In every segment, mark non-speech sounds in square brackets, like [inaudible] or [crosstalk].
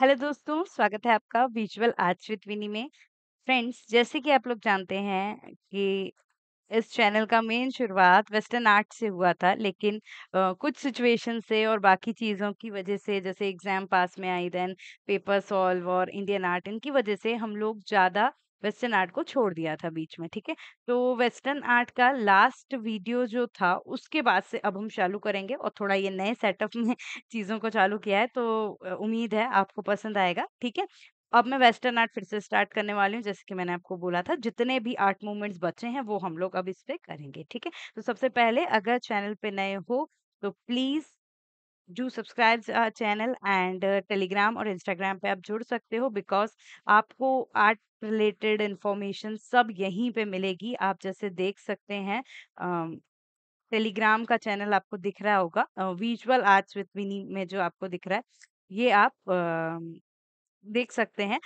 Hello दोस्तों, स्वागत है आपका विजुअल आर्ट्स विद विनी में। फ्रेंड्स, जैसे कि आप लोग जानते हैं कि इस चैनल का मेन शुरुआत वेस्टर्न आर्ट से हुआ था लेकिन आ, कुछ सिचुएशन से और बाकी चीज़ों की वजह से जैसे एग्ज़ाम पास में आई देन पेपर सॉल्व और इंडियन आर्ट इनकी वजह से हम लोग ज़्यादा वेस्टर्न आर्ट को छोड़ दिया था बीच में ठीक है तो वेस्टर्न आर्ट का लास्ट वीडियो जो था उसके बाद से अब हम चालू करेंगे और थोड़ा ये नए सेटअप में [laughs] चीज़ों को चालू किया है तो उम्मीद है आपको पसंद आएगा ठीक है अब मैं वेस्टर्न आर्ट फिर से स्टार्ट करने वाली हूँ जैसे कि मैंने आपको बोला था जितने भी आर्ट मूवमेंट्स बचे हैं वो हम लोग अब इस पर करेंगे ठीक है तो सबसे पहले अगर चैनल पे नए हो तो प्लीज़ जो सब्सक्राइब चैनल एंड टेलीग्राम और इंस्टाग्राम पे आप जुड़ सकते हो बिकॉज आपको आर्ट रिलेटेड इंफॉर्मेशन सब यहीं पे मिलेगी आप जैसे देख सकते हैं टेलीग्राम का चैनल आपको दिख रहा होगा विजुअल आर्ट्स विथ मिनी में जो आपको दिख रहा है ये आप देख सकते हैं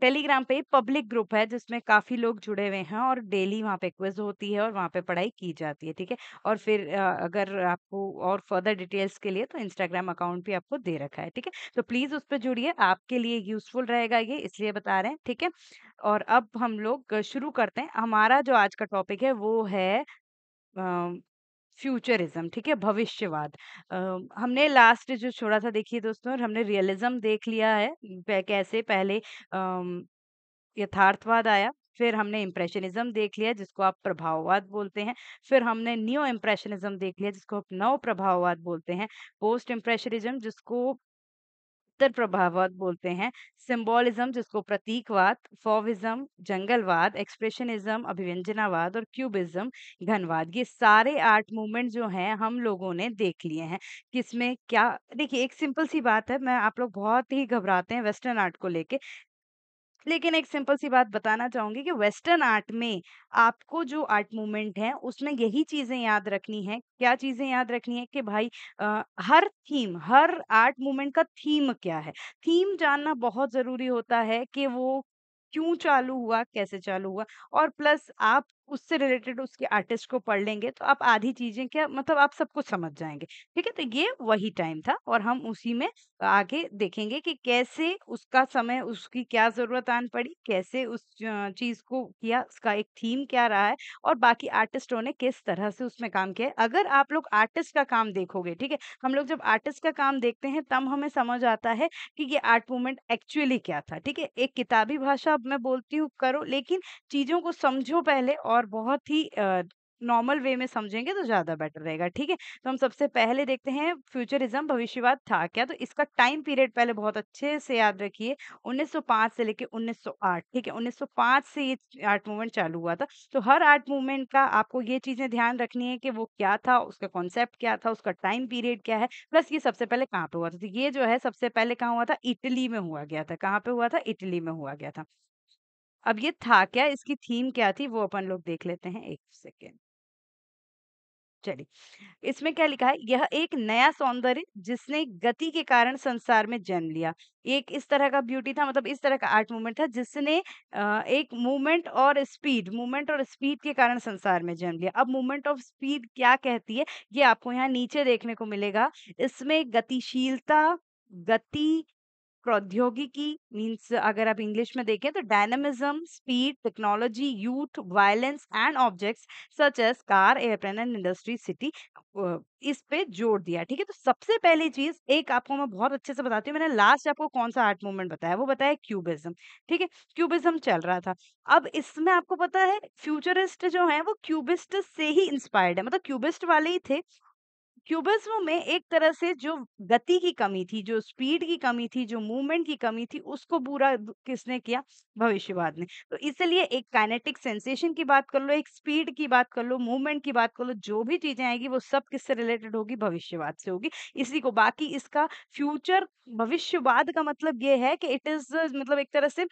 टेलीग्राम पे पब्लिक ग्रुप है जिसमें काफ़ी लोग जुड़े हुए हैं और डेली वहाँ पे क्विज होती है और वहाँ पे पढ़ाई की जाती है, ठीक है? और फिर अगर आपको और फर्दर डिटेल्स के लिए तो इंस्टाग्राम अकाउंट भी आपको दे रखा है, ठीक है? तो प्लीज़ उस पर जुड़िए, आपके लिए यूज़फुल रहेगा ये इसलिए बता रहे हैं, ठीक है? और अब हम लोग शुरू करते हैं, हमारा जो आज का टॉपिक है वो है फ्यूचरिज्म ठीक है भविष्यवाद हमने लास्ट जो छोड़ा था देखिए दोस्तों और हमने रियलिज्म देख लिया है कैसे पहले यथार्थवाद आया फिर हमने इम्प्रेशनिज्म देख लिया जिसको आप प्रभाववाद बोलते हैं फिर हमने न्यू इम्प्रेशनिज्म देख लिया जिसको आप नव प्रभाववाद बोलते हैं पोस्ट इम्प्रेशनिज्म जिसको उत्तर प्रभाववाद बोलते हैं सिंबोलिज्म जिसको प्रतीकवाद फॉविज्म जंगलवाद एक्सप्रेशनिज्म अभिव्यंजनावाद और क्यूबिज्म घनवाद ये सारे आर्ट मूवमेंट जो हैं हम लोगों ने देख लिए हैं किसमें क्या देखिए एक सिंपल सी बात है मैं आप लोग बहुत ही घबराते हैं वेस्टर्न आर्ट को लेके लेकिन एक सिंपल सी बात बताना चाहूंगी कि वेस्टर्न आर्ट में आपको जो आर्ट मूवमेंट है उसमें यही चीज़ें याद रखनी है क्या चीज़ें याद रखनी है कि भाई आ, हर थीम हर आर्ट मूवमेंट का थीम क्या है थीम जानना बहुत ज़रूरी होता है कि वो क्यों चालू हुआ कैसे चालू हुआ और प्लस आप उससे रिलेटेड उसके आर्टिस्ट को पढ़ लेंगे तो आप आधी चीजें क्या मतलब आप सब कुछ समझ जाएंगे ठीक है तो ये वही टाइम था और हम उसी में आगे देखेंगे कि कैसे उसका समय उसकी क्या जरूरत आन पड़ी कैसे उस चीज को किया उसका एक थीम क्या रहा है और बाकी आर्टिस्टों ने किस तरह से उसमें काम किया अगर आप लोग आर्टिस्ट का काम देखोगे ठीक है हम लोग जब आर्टिस्ट का काम देखते हैं तब हमें समझ आता है कि ये आर्ट मूवमेंट एक्चुअली क्या था ठीक है एक किताबी भाषा मैं बोलती हूँ करो लेकिन चीजों को समझो पहले और और बहुत ही नॉर्मल वे में समझेंगे तो ज़्यादा बेटर रहेगा, ठीक है? तो हम सबसे पहले देखते हैं फ्यूचरिज़्म भविष्यवाद था क्या? तो इसका टाइम पीरियड पहले बहुत अच्छे से याद रखिए 1905 से लेके 1908 ठीक है? 1905 से ये आर्ट मूवमेंट चालू हुआ था। तो हर आर्ट मूवमेंट का आपको ये चीज़ें ध्यान रखनी है कि वो क्या था, उसका कॉन्सेप्ट क्या था, उसका टाइम पीरियड क्या है, प्लस ये सबसे पहले कहाँ पे हुआ था? तो ये जो है सबसे पहले कहाँ हुआ था? इटली में हुआ गया था। कहाँ पे हुआ था? इटली में हुआ गया था। अब ये था क्या इसकी थीम क्या थी वो अपन लोग देख लेते हैं एक सेकेंड चलिए इसमें क्या लिखा है यह एक नया सौंदर्य जिसने गति के कारण संसार में जन्म लिया एक इस तरह का ब्यूटी था मतलब इस तरह का आर्ट मूवमेंट था जिसने एक मूवमेंट और स्पीड मूवमेंट और स्पीड के कारण संसार में जन्म लिया अब मूवमेंट ऑफ स्पीड क्या कहती है ये आपको यहाँ नीचे देखने को मिलेगा इसमें गतिशीलता गति प्रौद्योगिकी मीन्स अगर आप इंग्लिश में देखें तो dynamism speed technology youth violence and objects such as car airplane and industry city इस पे जोड़ दिया ठीक है तो सबसे पहली चीज एक आपको मैं बहुत अच्छे से बताती हूँ मैंने लास्ट आपको कौन सा आर्ट मूवमेंट बताया वो बताया क्यूबिज्म ठीक है क्यूबिज्म चल रहा था अब इसमें आपको पता है फ्यूचरिस्ट जो है वो क्यूबिस्ट से ही इंस्पायर्ड है मतलब क्यूबिस्ट वाले ही थे क्यूबिज्म में एक तरह से जो गति की कमी थी जो स्पीड की कमी थी जो मूवमेंट की कमी थी उसको बुरा किसने किया भविष्यवाद ने तो इसलिए एक काइनेटिक सेंसेशन की बात कर लो एक स्पीड की बात कर लो मूवमेंट की बात कर लो जो भी चीजें आएगी वो सब किससे रिलेटेड होगी भविष्यवाद से होगी इसी को बाकी इसका फ्यूचर भविष्यवाद का मतलब ये है कि इट इज मतलब एक तरह से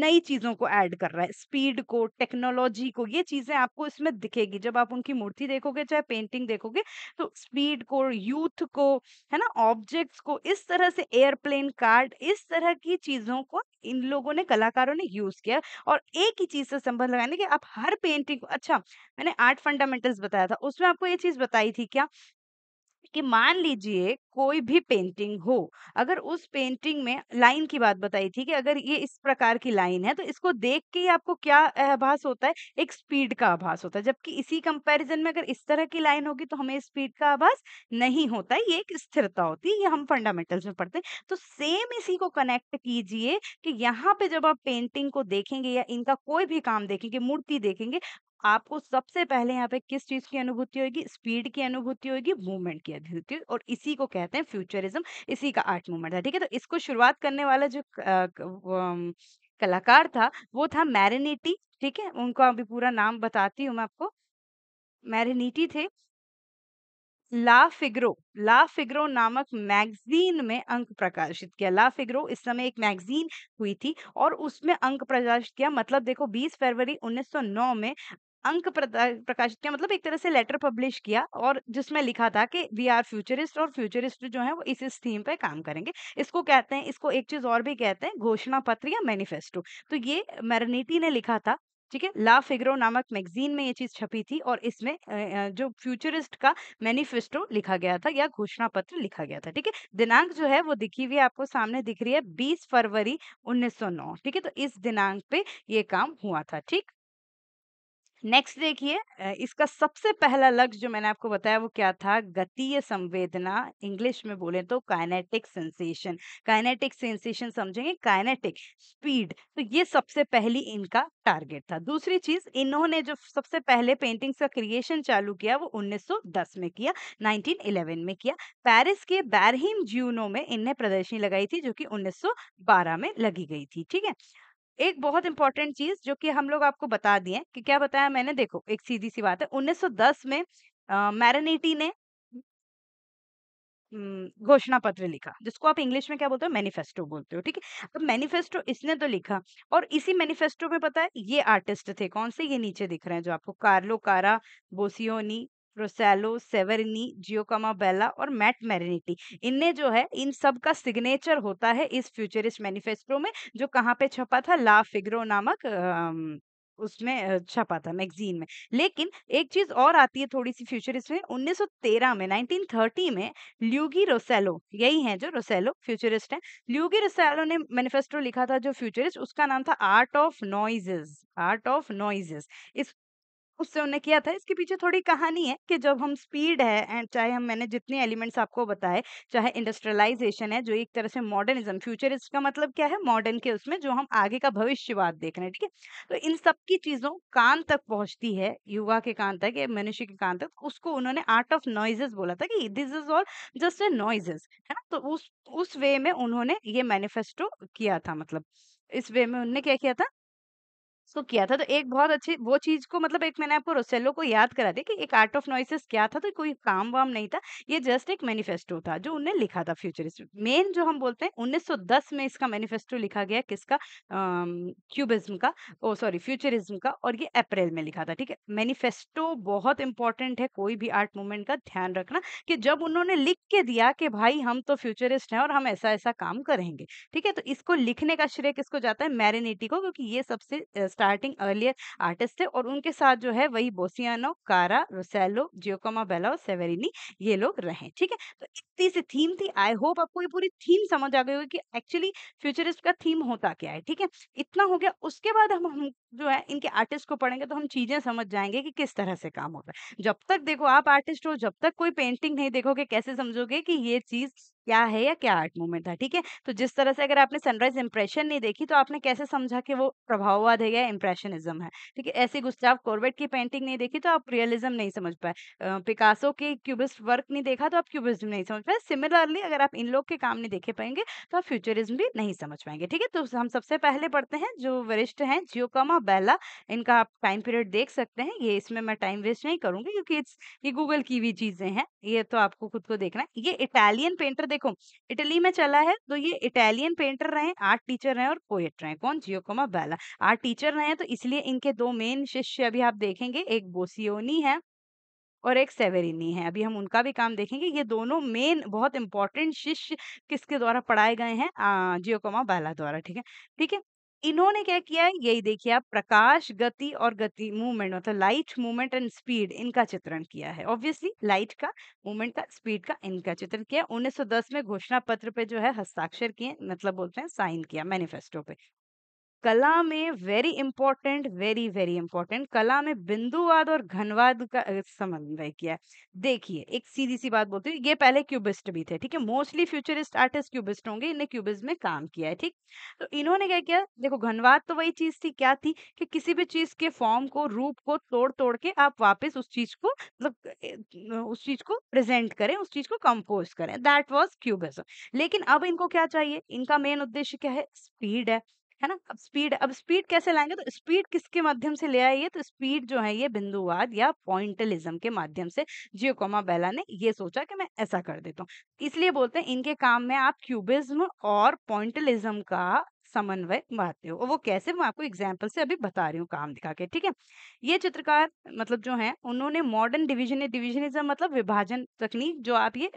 नई चीजों को ऐड कर रहा है स्पीड को टेक्नोलॉजी को ये चीजें आपको इसमें दिखेगी जब आप उनकी मूर्ति देखोगे चाहे पेंटिंग देखोगे तो स्पीड को यूथ को है ना ऑब्जेक्ट्स को इस तरह से एयरप्लेन कार्ड इस तरह की चीजों को इन लोगों ने कलाकारों ने यूज किया और एक ही चीज से संबंध लगाने कि आप हर पेंटिंग को अच्छा मैंने आर्ट फंडामेंटल्स बताया था उसमें आपको ये चीज बताई थी क्या कि मान लीजिए कोई भी पेंटिंग हो, अगर उस पेंटिंग में लाइन की बात बताई थी कि अगर ये इस प्रकार की लाइन है, तो इसको देख के ही आपको क्या आभास होता है? एक स्पीड का आभास होता है, जबकि इसी कंपैरिज़न में अगर इस तरह की लाइन होगी, तो हमें स्पीड का आभास नहीं होता है, ये एक स्थिरता होती है, ये हम फंडामेंटल्स में पढ़ते हैं। तो सेम इसी को कनेक्ट कीजिए कि यहाँ पे जब आप पेंटिंग को देखेंगे या इनका कोई भी काम देखेंगे, मूर्ति देखेंगे, आपको सबसे पहले यहाँ पे किस चीज की अनुभूति होगी स्पीड की अनुभूति होगी मूवमेंट की अनुभूति और इसी को कहते हैं फ्यूचरिज्म इसी का आर्ट मूवमेंट है ठीक है तो इसको शुरुआत करने वाला जो कलाकार था वो था मैरिनेटी ठीक है उनका अभी पूरा नाम बताती हूँ मैं आपको मैरिनेटी थे ला फिग्रो ला फिग्रो नामक मैगजीन में अंक प्रकाशित किया ला फिग्रो इस समय एक मैगजीन हुई थी और उसमें अंक प्रकाशित किया मतलब देखो 20 फरवरी 1909 में अंक प्रकाशित किया मतलब एक तरह से लेटर पब्लिश किया और जिसमें लिखा था कि वी आर फ्यूचरिस्ट और फ्यूचरिस्ट जो है वो इस इस थीम पे काम करेंगे इसको कहते हैं इसको एक चीज और भी कहते हैं घोषणा पत्र या मैनिफेस्टो तो ये मैरनेटी ने लिखा था ठीक है ला फिग्रो नामक मैगजीन में ये चीज छपी थी और इसमें जो फ्यूचरिस्ट का मैनिफेस्टो लिखा गया था या घोषणा पत्र लिखा गया था ठीक है दिनांक जो है वो दिखी हुई आपको सामने दिख रही है 20 फरवरी 1909 ठीक है तो इस दिनांक पे ये काम हुआ था ठीक नेक्स्ट देखिए इसका सबसे पहला लक्ष्य जो मैंने आपको बताया वो क्या था गतीय संवेदना इंग्लिश में बोले तो काइनेटिक सेंसेशन काइनेटिक सेंसेशन समझेंगे काइनेटिक स्पीड तो ये सबसे पहली इनका टारगेट था दूसरी चीज इन्होंने जो सबसे पहले पेंटिंग्स का क्रिएशन चालू किया वो 1910 में किया 1911 में किया पेरिस के बैरहिम ज्यूनो में इनने प्रदर्शनी लगाई थी जो कि 1912 में लगी गई थी ठीक है एक बहुत इंपॉर्टेंट चीज जो कि हम लोग आपको बता दिए कि क्या बताया मैंने देखो एक सीधी सी बात है 1910 में मैरनेटी ने घोषणा पत्र लिखा जिसको आप इंग्लिश में क्या बोलते हो मैनिफेस्टो बोलते हो ठीक है अब तो मैनिफेस्टो इसने तो लिखा और इसी मैनिफेस्टो में पता है ये आर्टिस्ट थे कौन से ये नीचे दिख रहे हैं जो आपको कार्लो कारा बोसियोनी रोसेलो सेवरिनी जियोकामा बेला और मैट मैरिनिटी इनने जो है इन सब का सिग्नेचर होता है इस फ्यूचरिस्ट मैनिफेस्टो में जो कहाँ पे छपा था ला फिग्रो नामक उसमें छपा था मैगजीन में लेकिन एक चीज और आती है थोड़ी सी फ्यूचरिस्ट में 1913 में 1930 में ल्यूगी रोसेलो यही है जो रोसेलो फ्यूचरिस्ट है ल्यूगी रोसेलो ने मैनिफेस्टो लिखा था जो फ्यूचरिस्ट उसका नाम था art of noises art of noises इस उससे उन्हें किया था। इसके पीछे थोड़ी कहानी है कि जब हम स्पीड है एंड चाहे हम मैंने जितने एलिमेंट्स आपको बताए, चाहे इंडस्ट्रियलाइज़ेशन है जो एक तरह से मॉडर्निज़्म फ्यूचरिस्ट का मतलब क्या है मॉडर्न के उसमें जो हम आगे का भविष्यवाद देख रहे हैं, ठीक है? तो इन सब की चीज़ों कान तक पहुंचती है, युवा के कान तक या मनुष्य के कान तक उसको उन्होंने आर्ट ऑफ नॉइजेस बोला था कि this is all just a noises है ना? तो उस उस वे में उन्होंने ये मैनिफेस्टो किया था मतलब। इस वे में उन्होंने क्या किया था? को किया था तो एक बहुत अच्छी वो चीज को मतलब एक मैंने आपको रोसेलो को याद करा दिया कि एक आर्ट ऑफ नॉइसेस क्या था तो कोई काम वाम नहीं था ये जस्ट एक मैनिफेस्टो था जो उन्हें लिखा था फ्यूचरिस्ट मेन जो हम बोलते हैं 1910 में इसका मैनिफेस्टो लिखा गया किसका क्यूबिज्म का ओ सॉरी फ्यूचरिज्म का और ये अप्रैल में लिखा था ठीक है मैनिफेस्टो बहुत इंपॉर्टेंट है कोई भी आर्ट मूवमेंट का ध्यान रखना कि जब उन्होंने लिख के दिया कि भाई हम तो फ्यूचरिस्ट हैं और हम ऐसा ऐसा काम करेंगे ठीक है तो इसको लिखने का श्रेय किसको जाता है मैरिनेटी को क्योंकि ये सबसे स्टार्टिंग अर्लियर आर्टिस्ट थे और उनके साथ जो है वही बोसियानो कारा रोसेलो जियोकोमा बेला और सेवेरिनी ये लोग रहे ठीक है तो इतनी सी थीम थी आई होप आपको ये पूरी थीम समझ आ गई होगी कि एक्चुअली फ्यूचरिस्ट का थीम होता क्या है ठीक है इतना हो गया उसके बाद हम हम जो है इनके आर्टिस्ट को पढ़ेंगे तो हम चीजें समझ जाएंगे कि किस तरह से काम होता है जब तक देखो आप आर्टिस्ट हो जब तक कोई पेंटिंग नहीं देखोगे कैसे समझोगे कि ये चीज क्या है या क्या आर्ट मूवमेंट था ठीक है तो जिस तरह से अगर आपने सनराइज इंप्रेशन नहीं देखी तो आपने कैसे समझा कि वो प्रभाववाद है या इंप्रेशनिज्म है ठीक है ऐसे गुस्ताव कॉर्बेट की पेंटिंग नहीं देखी तो आप रियलिज्म नहीं समझ पाए पिकासो के क्यूबिस्ट वर्क नहीं देखा तो आप क्यूबिज्म नहीं समझ पाए सिमिलरली अगर आप इन लोग के काम नहीं देखे पाएंगे तो आप फ्यूचरिज्म भी नहीं समझ पाएंगे ठीक है तो हम सबसे पहले पढ़ते हैं जो वरिष्ठ हैं जियोकमा बेला इनका आप टाइम पीरियड देख सकते हैं ये इसमें मैं टाइम वेस्ट नहीं करूंगी क्योंकि इट्स ये गूगल की हुई चीजें हैं ये तो आपको खुद को देखना है ये इटालियन पेंटर देखो इटली में चला है तो ये इटालियन पेंटर रहे आर्ट टीचर रहे और पोएट रहे कौन जियोकोमा बैला आर्ट टीचर रहे तो इसलिए इनके दो मेन शिष्य अभी आप देखेंगे एक बोसियोनी है और एक सेवेरिनी है अभी हम उनका भी काम देखेंगे ये दोनों मेन बहुत इंपॉर्टेंट शिष्य किसके द्वारा पढ़ाए गए हैं जियोकोमा बाला द्वारा ठीक है ठीक है इन्होंने क्या किया है यही देखिए आप प्रकाश गति और गति मूवमेंट मतलब लाइट मूवमेंट एंड स्पीड इनका चित्रण किया है ऑब्वियसली लाइट का मूवमेंट का स्पीड का इनका चित्रण किया 1910 में घोषणा पत्र पे जो है हस्ताक्षर किए मतलब बोलते हैं साइन किया मैनिफेस्टो पे कला में very important very very important कला में बिंदुवाद और घनवाद का समन्वय किया है देखिए एक सीधी सी बात बोलती हूँ ये पहले क्यूबिस्ट भी थे ठीक है मोस्टली फ्यूचरिस्ट आर्टिस्ट क्यूबिस्ट होंगे इन्हें क्यूबिस्ट में काम किया है ठीक तो इन्होंने क्या किया देखो घनवाद तो वही चीज थी क्या थी कि किसी भी चीज के फॉर्म को रूप को तोड़ तोड़ के आप वापिस उस चीज को मतलब उस चीज को प्रेजेंट करें उस चीज को कंपोज करें दैट वॉज क्यूबिज्म लेकिन अब इनको क्या चाहिए इनका मेन उद्देश्य क्या है स्पीड है है ना अब स्पीड अब स्पीड कैसे लाएंगे तो स्पीड किसके माध्यम से ले आई है तो स्पीड जो है ये बिंदुवाद या पॉइंटलिज्म के माध्यम से जियोकोमा बेला ने ये सोचा कि मैं ऐसा कर देता हूँ इसलिए बोलते हैं इनके काम में आप क्यूबिज्म और पॉइंटलिज्म का समन्वय बांधते हो वो कैसे मैं आपको एग्जाम्पल से अभी बता रही हूँ काम दिखा के ठीक है ये चित्रकार मतलब जो है उन्होंने मॉडर्न डिविजन डिविजनिज्म मतलब विभाजन तकनीक जो आप ये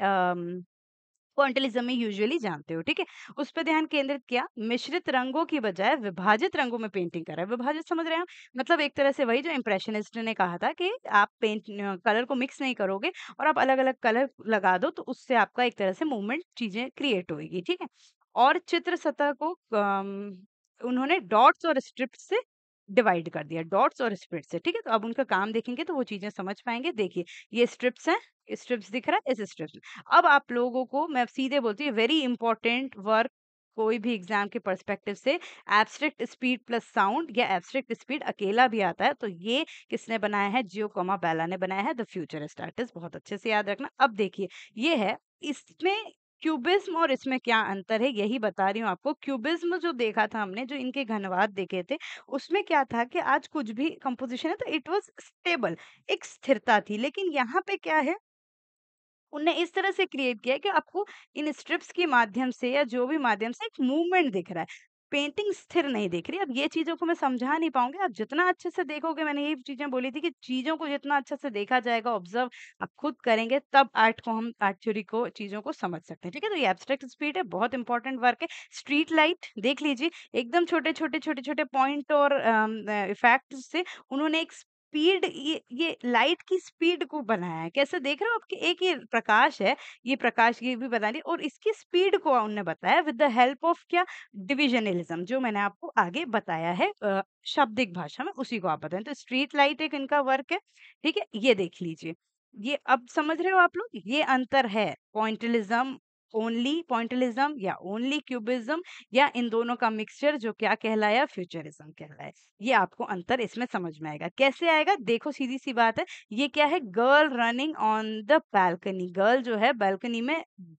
क्वांटलिज्म में यूजुअली जानते हो ठीक है उस पर ध्यान केंद्रित किया मिश्रित रंगों की बजाय विभाजित रंगों में पेंटिंग करा है विभाजित समझ रहे हैं मतलब एक तरह से वही जो इम्प्रेशनिस्ट ने कहा था कि आप पेंट कलर को मिक्स नहीं करोगे और आप अलग अलग कलर लगा दो तो उससे आपका एक तरह से मूवमेंट चीजें क्रिएट होगी ठीक है और चित्र सतह को उन्होंने डॉट्स और स्ट्रिप्स से डिवाइड कर दिया डॉट्स और स्प्रिट से ठीक है तो अब उनका काम देखेंगे तो वो चीज़ें समझ पाएंगे देखिए ये स्ट्रिप्स हैं स्ट्रिप्स दिख रहा है इस स्ट्रिप्स अब आप लोगों को मैं सीधे बोलती हूँ वेरी इंपॉर्टेंट वर्क कोई भी एग्जाम के पर्सपेक्टिव से एब्स्ट्रैक्ट स्पीड प्लस साउंड या एब्स्ट्रैक्ट स्पीड अकेला भी आता है तो ये किसने बनाया है जियो कॉमा बैला ने बनाया है द फ्यूचर स्टार्टिस्ट बहुत अच्छे से याद रखना अब देखिए ये है इसमें क्यूबिज्म और इसमें क्या अंतर है यही बता रही हूँ आपको क्यूबिज्म जो देखा था हमने जो इनके घनवाद देखे थे उसमें क्या था कि आज कुछ भी कंपोजिशन है तो इट वॉज स्टेबल एक स्थिरता थी लेकिन यहाँ पे क्या है उन्हें इस तरह से क्रिएट किया कि आपको इन स्ट्रिप्स के माध्यम से या जो भी माध्यम से एक मूवमेंट दिख रहा है पेंटिंग स्थिर नहीं देख रही अब ये चीज़ों को मैं समझा नहीं पाऊंगी आप जितना अच्छे से देखोगे मैंने ये चीज़ें बोली थी कि चीज़ों को जितना अच्छे से देखा जाएगा ऑब्जर्व आप खुद करेंगे तब आर्ट को हम आर्ट थ्योरी को चीज़ों को समझ सकते हैं ठीक है तो ये एब्स्ट्रैक्ट स्पीड है बहुत इंपॉर्टेंट वर्क है स्ट्रीट लाइट देख लीजिए एकदम छोटे छोटे छोटे छोटे पॉइंट और इफेक्ट से उन्होंने एक स्पीड ये ये लाइट की स्पीड को बनाया है कैसे देख रहे हो आपके एक ये प्रकाश है ये प्रकाश ये भी बता दिए और इसकी स्पीड को उनने बताया विद द हेल्प ऑफ क्या डिविजनलिज्म जो मैंने आपको आगे बताया है शब्दिक भाषा में उसी को आप बताएं तो स्ट्रीट लाइट एक इनका वर्क है ठीक है ये देख लीजिए ये अब समझ रहे हो आप लोग ये अंतर है पॉइंटलिज्म ओनली पॉइंटलिज्म या ओनली क्यूबिज्म या इन दोनों का मिक्सचर जो क्या कहलाया फ्यूचरिज्म कहलाया ये आपको अंतर इसमें समझ में आएगा कैसे आएगा देखो सीधी सी बात है ये क्या है girl running on the balcony girl जो है बैल्कनी में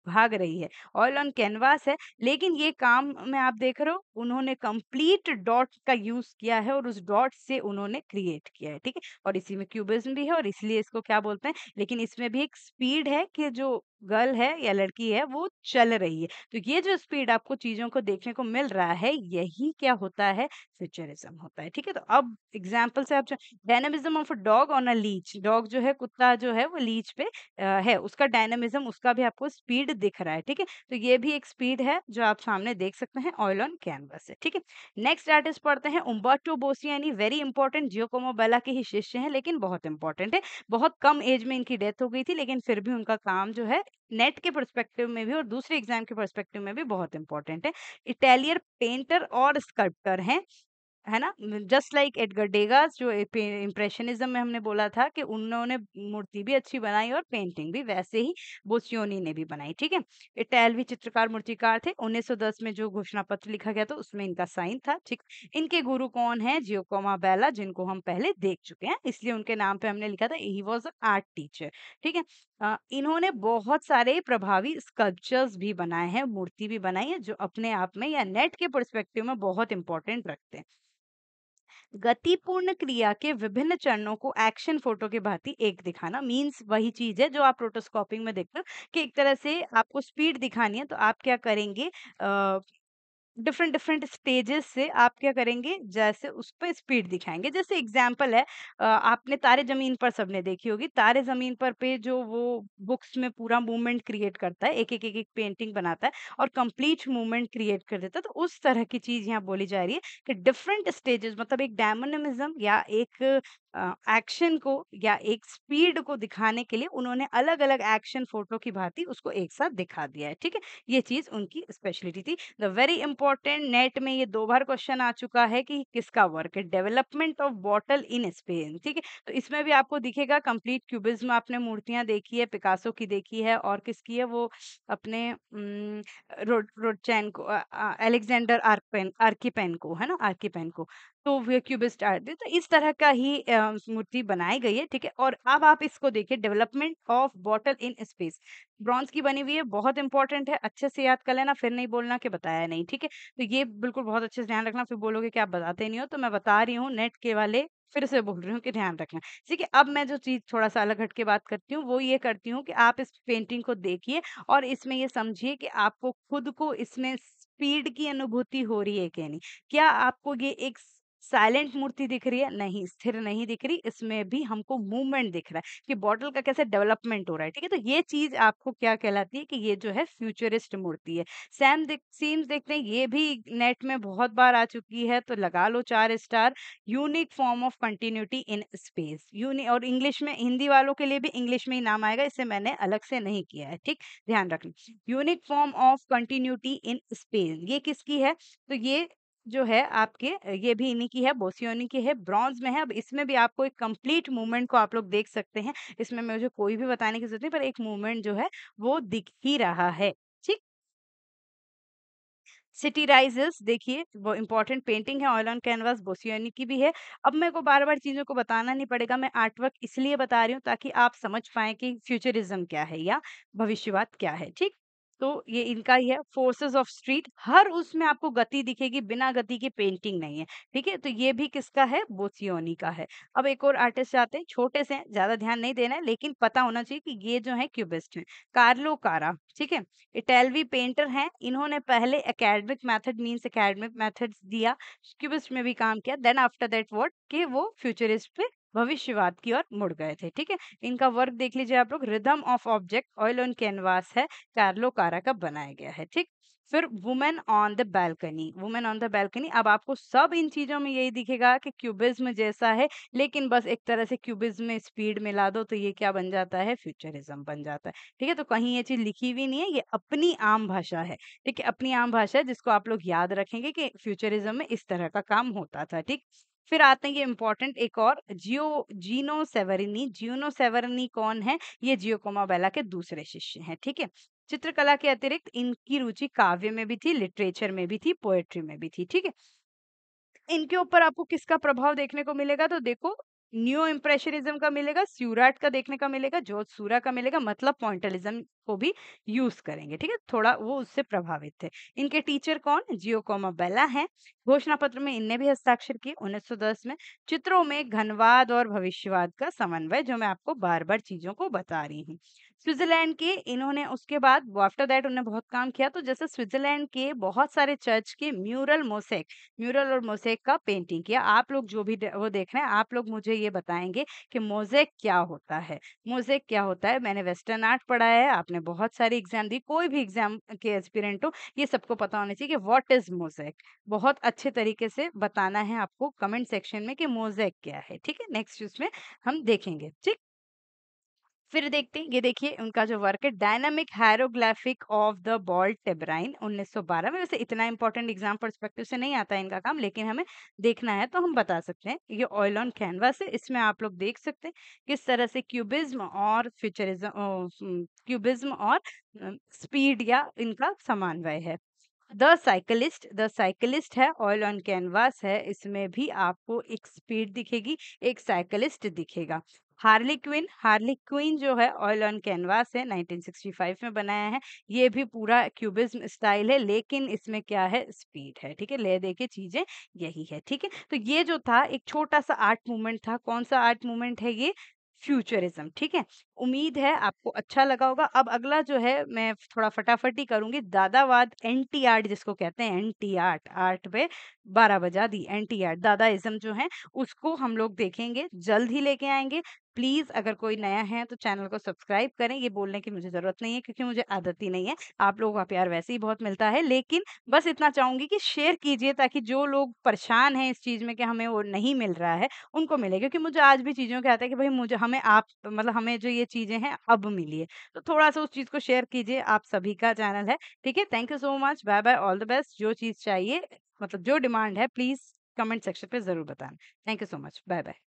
भाग रही है ऑयल ऑन कैनवास है लेकिन ये काम में आप देख रहे हो उन्होंने कंप्लीट डॉट का यूज किया है और उस डॉट से उन्होंने क्रिएट किया है ठीक है और इसी में क्यूबिज्म भी है और इसलिए इसको क्या बोलते हैं लेकिन इसमें भी एक स्पीड है कि जो गर्ल है या लड़की है वो चल रही है तो ये जो स्पीड आपको चीजों को देखने को मिल रहा है यही क्या होता है फ्यूचरिज्म होता है ठीक है तो अब एग्जाम्पल से आप dynamism of a dog on a leash dog जो है कुत्ता जो है वो लीच पे आ, है उसका डायनामिज्म उसका भी आपको स्पीड दिख रहा है ठीक है तो ये भी एक स्पीड है जो आप सामने देख सकते हैं ऑयल ऑन कैनवस से ठीक है नेक्स्ट आर्टिस्ट पढ़ते हैं उम्बाटो बोसी यानी वेरी इंपॉर्टेंट जियोकोमो बेला के ही शिष्य है लेकिन बहुत इंपॉर्टेंट है बहुत कम एज में इनकी डेथ हो गई थी लेकिन फिर भी उनका काम जो है नेट के परस्पेक्टिव में भी और दूसरे एग्जाम के परस्पेक्टिव में भी बहुत इंपॉर्टेंट है इटैलियर पेंटर और स्कल्प्टर हैं है ना जस्ट लाइक एडगर डेगास जो इम्प्रेशनिज्म में हमने बोला था कि उन्होंने मूर्ति भी अच्छी बनाई और पेंटिंग भी वैसे ही बोसियोनी ने भी बनाई ठीक है इटैलवी चित्रकार मूर्तिकार थे 1910 में जो घोषणा पत्र लिखा गया था उसमें इनका साइन था ठीक इनके गुरु कौन है जियोकोमा बैला जिनको हम पहले देख चुके हैं इसलिए उनके नाम पे हमने लिखा था ही वॉज आर्ट टीचर ठीक है इन्होंने बहुत सारे प्रभावी स्कल्पचर्स भी बनाए हैं मूर्ति भी बनाई है जो अपने आप में या नेट के परस्पेक्टिव में बहुत इंपॉर्टेंट रखते हैं गतिपूर्ण क्रिया के विभिन्न चरणों को एक्शन फोटो के भांति एक दिखाना मींस वही चीज है जो आप रोटोस्कोपिंग में देखते हो कि एक तरह से आपको स्पीड दिखानी है तो आप क्या करेंगे आ, डिफरेंट डिफरेंट स्टेजेस से आप क्या करेंगे जैसे उस पर स्पीड दिखाएंगे जैसे एग्जाम्पल है आपने तारे जमीन पर सबने देखी होगी तारे जमीन पर पे जो वो बुक्स में पूरा मूवमेंट क्रिएट करता है एक एक एक एक पेंटिंग बनाता है और कंप्लीट मूवमेंट क्रिएट कर देता है तो उस तरह की चीज यहाँ बोली जा रही है कि डिफरेंट स्टेजेस मतलब एक डायमोनिज्म या एक एक्शन को या एक स्पीड को दिखाने के लिए उन्होंने अलग अलग एक्शन फोटो की भांति उसको एक साथ दिखा दिया है ठीक है ये चीज उनकी स्पेशलिटी थी द वेरी इंपॉर्टेंट नेट में ये दो बार क्वेश्चन आ चुका है कि किसका वर्क है development of bottle in space ठीक है तो इसमें भी आपको दिखेगा कंप्लीट क्यूबिज्म आपने मूर्तियां देखी है पिकासो की देखी है और किसकी है वो अपने रोडचैन को अलेक्जेंडर आर्कपेन को है ना आर्किपेन को तो वे क्यूबिस्ट आर्ट तो इस तरह का ही आ, मूर्ति बनाई गई है, ठीक है? और अब आप इसको देखिए development of bottle in space. Bronze की बनी हुई है, बहुत इंपॉर्टेंट है, अच्छे से याद कर लेना, फिर नहीं बोलना कि बताया नहीं, ठीक है? तो ये बिल्कुल बहुत अच्छे से ध्यान रखना, फिर बोलोगे कि आप बताते नहीं हो, तो मैं बता रही हूँ नेट के वाले फिर से बोल रही हूँ कि ध्यान रखना। ठीक है, अब मैं जो चीज़ थोड़ा-सा अलग हटके बात करती हूँ, वो ये करती हूँ कि आप इस पेंटिंग को देखिए और इसमें ये समझिए कि आपको खुद को इसमें स्पीड की अनुभूति हो रही है कि नहीं? क्या आपको ये एक साइलेंट मूर्ति दिख रही है नहीं स्थिर नहीं दिख रही इसमें भी हमको मूवमेंट दिख रहा है कि बॉटल का कैसे डेवलपमेंट हो रहा है ठीक है तो ये चीज आपको क्या कहलाती है कि ये जो है फ्यूचरिस्ट मूर्ति है सैम सीम्स देखते हैं ये भी नेट में बहुत बार आ चुकी है तो लगा लो चार star unique form of continuity in space unique और इंग्लिश में हिंदी वालों के लिए भी इंग्लिश में ही नाम आएगा इसे मैंने अलग से नहीं किया है ठीक ध्यान रखना unique form of continuity in space ये किसकी है तो ये जो है आपके ये भी इन्हीं की है, बोसियोनी की है, ब्रॉन्ज़ में है। अब इसमें भी आपको एक कंप्लीट मूवमेंट को आप लोग देख सकते हैं। इसमें मुझे कोई भी बताने की ज़रूरत नहीं, पर एक मूवमेंट जो है, वो दिख ही रहा है। ठीक? सिटी राइजेस देखिए, वो इम्पोर्टेंट पेंटिंग है, ऑयल ऑन कैनवास बोसियोनी की भी है। अब मेरे को बार-बार चीज़ों को बताना नहीं पड़ेगा, मैं आर्टवर्क इसलिए बता रही हूँ ताकि आप समझ पाए कि फ्यूचरिज़्म क्या है या भविष्यवाद क्या है। ठीक? तो ये इनका ही है फोर्सेस ऑफ स्ट्रीट हर उसमें आपको गति दिखेगी बिना गति की पेंटिंग नहीं है ठीक है तो ये भी किसका है बोसियोनी का है अब एक और आर्टिस्ट आते हैं छोटे से ज्यादा ध्यान नहीं देना है लेकिन पता होना चाहिए कि ये जो है क्यूबिस्ट है कार्लो कारा ठीक है इटैलवी पेंटर हैं इन्होंने पहले academic method means academic method दिया क्यूबिस्ट में भी काम किया देन आफ्टर दैट वॉट के वो फ्यूचरिस्ट पे भविष्यवाद की ओर मुड़ गए थे ठीक है इनका वर्क देख लीजिए आप लोग rhythm of object oil on canvas है कार्लो कारा का बनाया गया है ठीक फिर women on the balcony women on the balcony अब आपको सब इन चीजों में यही दिखेगा कि क्यूबिज्म जैसा है लेकिन बस एक तरह से क्यूबिज्म में स्पीड मिला दो तो ये क्या बन जाता है फ्यूचरिज्म बन जाता है ठीक है तो कहीं ये चीज लिखी हुई नहीं है ये अपनी आम भाषा है ठीक है अपनी आम भाषा है जिसको आप लोग याद रखेंगे कि फ्यूचरिज्म में इस तरह का काम होता था ठीक फिर आते हैं ये इंपॉर्टेंट एक और जियो जीनो सेवरिनी जियोनो सेवरिनी कौन है ये जियोकोमा बेला के दूसरे शिष्य हैं ठीक है थीके? चित्रकला के अतिरिक्त इनकी रुचि काव्य में भी थी लिटरेचर में भी थी पोएट्री में भी थी ठीक है इनके ऊपर आपको किसका प्रभाव देखने को मिलेगा तो देखो न्यू इंप्रेशनिज्म का मिलेगा स्यूराट का देखने का मिलेगा जोत सूरा का मिलेगा मतलब पॉइंटलिज्म को भी यूज करेंगे ठीक है थोड़ा वो उससे प्रभावित थे इनके टीचर कौन जियो कोमा बेला है घोषणा पत्र में इनने भी हस्ताक्षर किए 1910 में चित्रों में घनवाद और भविष्यवाद का समन्वय जो मैं आपको बार बार चीजों को बता रही हूँ स्विट्जरलैंड के इन्होंने उसके बाद आफ्टर दैट उन्होंने बहुत काम किया तो जैसे स्विट्जरलैंड के बहुत सारे चर्च के म्यूरल मोसेक म्यूरल और मोसेक का पेंटिंग किया आप लोग जो भी वो देख रहे हैं आप लोग मुझे ये बताएंगे कि मोजेक क्या होता है मोजेक क्या होता है मैंने वेस्टर्न आर्ट पढ़ा है आपने आपने बहुत सारी एग्जाम दी कोई भी एग्जाम के एस्पिरेंट हो ये सबको पता होना चाहिए कि व्हाट इज मोजैक बहुत अच्छे तरीके से बताना है आपको कमेंट सेक्शन में कि मोजैक क्या है ठीक है नेक्स्ट उसमें हम देखेंगे ठीक फिर देखते हैं ये देखिए उनका जो वर्क है dynamic hieroglyphic of the Bal Tabarin 1912 में वैसे इतना इंपॉर्टेंट एग्जाम परस्पेक्टिव से नहीं आता है इनका काम लेकिन हमें देखना है तो हम बता सकते हैं ये ऑयल ऑन कैनवास है इसमें आप लोग देख सकते हैं किस तरह से क्यूबिज्म और फ्यूचरिज्म क्यूबिज्म और स्पीड या इनका समन्वय है द साइकिलिस्ट द साइकिलिस्ट है ऑयल ऑन कैनवास है इसमें भी आपको एक स्पीड दिखेगी एक साइकिलिस्ट दिखेगा हार्ली क्वीन हार्ली क्वीन जो है ऑयल ऑन कैनवास है 1965 में बनाया है ये भी पूरा क्यूबिज्म स्टाइल है लेकिन इसमें क्या है स्पीड है ठीक है ले दे के चीज़ें यही है ठीक है तो ये जो था एक छोटा सा आर्ट मूवमेंट था कौन सा आर्ट मूवमेंट है ये फ्यूचरिज्म ठीक है उम्मीद है आपको अच्छा लगा होगा अब अगला जो है मैं थोड़ा फटाफट ही करूंगी दादावाद एन टी आर्ट जिसको कहते हैं एन टी आर्ट आर्ट पे बारह बजा दी एन टी आर्ट दादाइज्म जो है उसको हम लोग देखेंगे जल्द ही लेके आएंगे प्लीज़ अगर कोई नया है तो चैनल को सब्सक्राइब करें ये बोलने की मुझे ज़रूरत नहीं है क्योंकि मुझे आदत ही नहीं है आप लोगों का प्यार वैसे ही बहुत मिलता है लेकिन बस इतना चाहूंगी कि शेयर कीजिए ताकि जो लोग परेशान हैं इस चीज़ में कि हमें वो नहीं मिल रहा है उनको मिले क्योंकि मुझे आज भी चीज़ों के आता है कि भाई मुझे हमें आप मतलब हमें जो ये चीज़ें हैं अब मिली है तो थोड़ा सा उस चीज़ को शेयर कीजिए आप सभी का चैनल है ठीक है thank you so much bye bye all the best जो चीज़ चाहिए मतलब जो डिमांड है प्लीज़ कमेंट सेक्शन पे ज़रूर बताना thank you so much bye bye